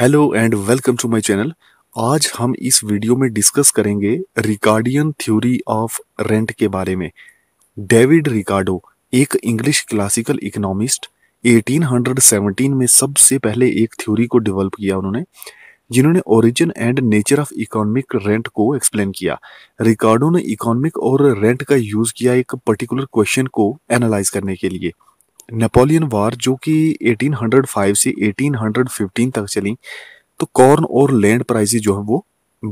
Hello and welcome to my channel आज हम इस वीडियो में डिस्कस करेंगे रिकार्डियन थ्योरी ऑफ रेंट के बारे में डेविड रिकार्डो एक इंग्लिश क्लासिकल इकोनॉमिस्ट 1817 में सबसे पहले एक थ्योरी को डेवलप किया उन्होंने जिन्होंने origin and nature of economic rent को एक्सप्लेन किया रिकार्डो ने इकोनॉमिक और रेंट का यूज किया एक पर्टिकुलर क्वेश्चन को एनालाइज करने के लिए नेपोलियन वार जो कि 1805 से 1815 तक चली तो कॉर्न और लैंड प्राइसेस जो है वो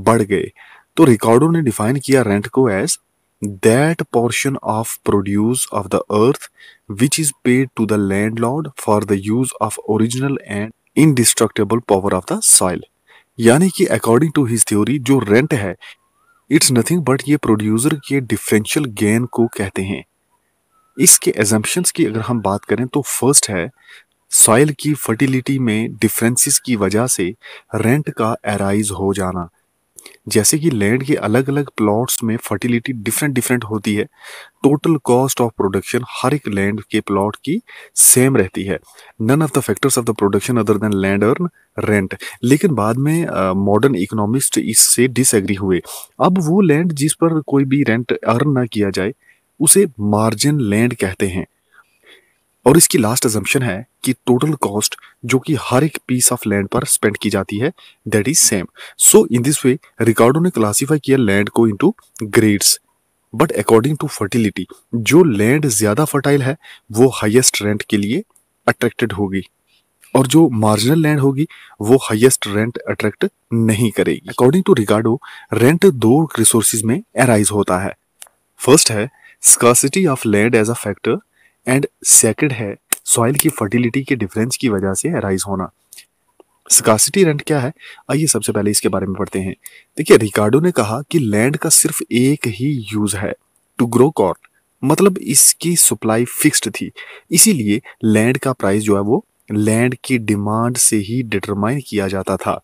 बढ़ गए तो रिकॉर्डो ने डिफाइन किया रेंट को as that portion of produce of the earth which is paid to the land lord for the use of original and indestructible power of the soil यानी कि अकॉर्डिंग टू हिज थ्योरी जो rent है it's nothing but ये producer के differential gain को कहते हैं इसके एजम्पन्स की अगर हम बात करें तो फर्स्ट है सॉइल की फर्टिलिटी में डिफरेंसेस की वजह से रेंट का एराइज हो जाना जैसे कि लैंड के अलग अलग प्लॉट्स में फर्टिलिटी डिफरेंट डिफरेंट होती है टोटल कॉस्ट ऑफ प्रोडक्शन हर एक लैंड के प्लॉट की सेम रहती है none of the factors of the production other than land earn rent लेकिन बाद में मॉडर्न इकोनॉमिस्ट इससे डिसएग्री हुए अब वो लैंड जिस पर कोई भी रेंट अर्न ना किया जाए उसे मार्जिन लैंड कहते हैं और इसकी लास्ट एजम्पन है कि टोटल कॉस्ट जो कि हर एक पीस ऑफ लैंड पर स्पेंड की जाती है that is same so in this way Ricardo ने क्लासीफाई किया लैंड को into grades but according to fertility जो लैंड ज़्यादा फर्टाइल है वो हाइएस्ट रेंट के लिए अट्रैक्टेड होगी और जो मार्जिनल लैंड होगी वो हाइएस्ट रेंट अट्रैक्ट नहीं करेगी अकॉर्डिंग टू रिकार्डो रेंट दो रिसोर्सिस में एराइज होता है फर्स्ट है scarcity of land as a factor and second है सॉइल की फर्टिलिटी के डिफरेंस की वजह से राइज होना स्कासिटी रेंट क्या है आइए सबसे पहले इसके बारे में पढ़ते हैं देखिए रिकार्डो ने कहा कि लैंड का सिर्फ एक ही यूज है टू ग्रो कॉर्न मतलब इसकी सप्लाई फिक्स्ड थी इसीलिए लैंड का प्राइस जो है वो लैंड की डिमांड से ही डिटरमाइन किया जाता था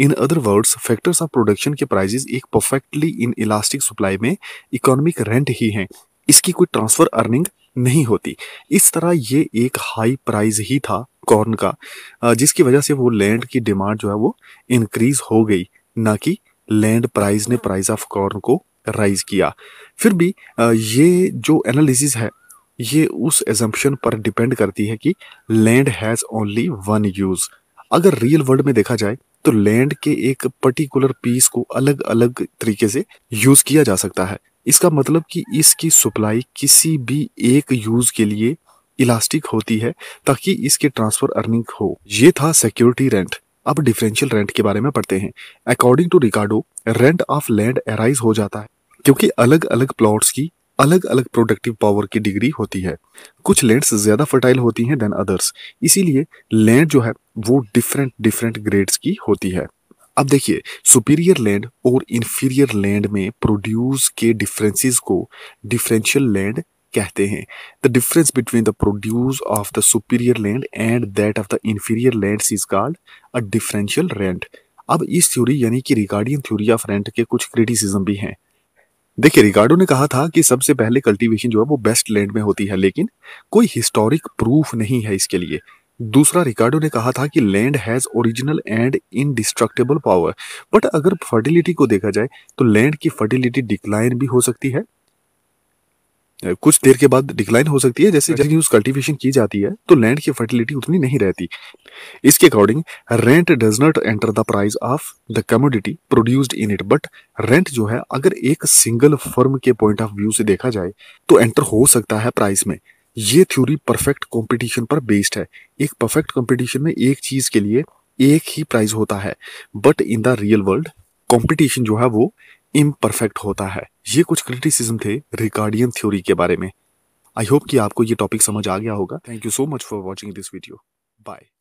in other words factors of production के प्राइजेस एक परफेक्टली इन इलास्टिक सप्लाई में इकोनॉमिक रेंट ही हैं इसकी कोई ट्रांसफर अर्निंग नहीं होती इस तरह ये एक हाई प्राइस ही था कॉर्न का जिसकी वजह से वो लैंड की डिमांड जो है वो इंक्रीज हो गई ना कि लैंड प्राइस ने प्राइस ऑफ कॉर्न को राइज किया फिर भी ये जो एनालिसिस है ये उस एजम्पन पर डिपेंड करती है कि land has only one use अगर रियल वर्ल्ड में देखा जाए तो लैंड के एक पर्टिकुलर पीस को अलग अलग तरीके से यूज़ किया जा सकता है इसका मतलब कि इसकी सप्लाई किसी भी एक यूज के लिए इलास्टिक होती है ताकि इसके ट्रांसफर अर्निंग हो ये था सिक्योरिटी रेंट अब डिफरेंशियल रेंट के बारे में पढ़ते हैं according to Ricardo rent of land arise हो जाता है क्योंकि अलग अलग प्लॉट्स की अलग अलग प्रोडक्टिव पावर की डिग्री होती है कुछ लैंड्स ज्यादा फर्टाइल होती हैं देन अदर्स इसीलिए लैंड जो है वो डिफरेंट डिफरेंट ग्रेड्स की होती है अब देखिए सुपीरियर लैंड और इन्फीरियर लैंड में प्रोड्यूस के डिफरेंसेस को डिफरेंशियल लैंड कहते हैं the difference between the produce of the superior land and that of the inferior land is called a differential rent अब इस थ्योरी यानी कि रिगार्डियन थ्योरी ऑफ रेंट के कुछ क्रिटिसिज्म भी हैं देखिए रिकार्डो ने कहा था कि सबसे पहले कल्टीवेशन जो है वो बेस्ट लैंड में होती है लेकिन कोई हिस्टोरिक प्रूफ नहीं है इसके लिए दूसरा रिकार्डो ने कहा था कि land has original and indestructible power but अगर फर्टिलिटी को देखा जाए तो लैंड की फर्टिलिटी डिक्लाइन भी हो सकती है कुछ देर के बाद डिक्लाइन हो सकती है जैसे जैसे उस अच्छा। कल्टीवेशन की जाती है तो लैंड की फर्टिलिटी उतनी नहीं रहती इसके according rent does not enter the price of the commodity produced in it but rent जो है अगर एक सिंगल फर्म के पॉइंट ऑफ व्यू से देखा जाए तो एंटर हो सकता है प्राइस में ये थ्योरी परफेक्ट कंपटीशन पर बेस्ड है एक परफेक्ट कंपटीशन में एक चीज के लिए एक ही प्राइस होता है but in the real world competition जो है वो इम्परफेक्ट होता है ये कुछ क्रिटिसिज्म थे रिकार्डियन थ्योरी के बारे में आई होप कि आपको ये टॉपिक समझ आ गया होगा thank you so much for watching this video bye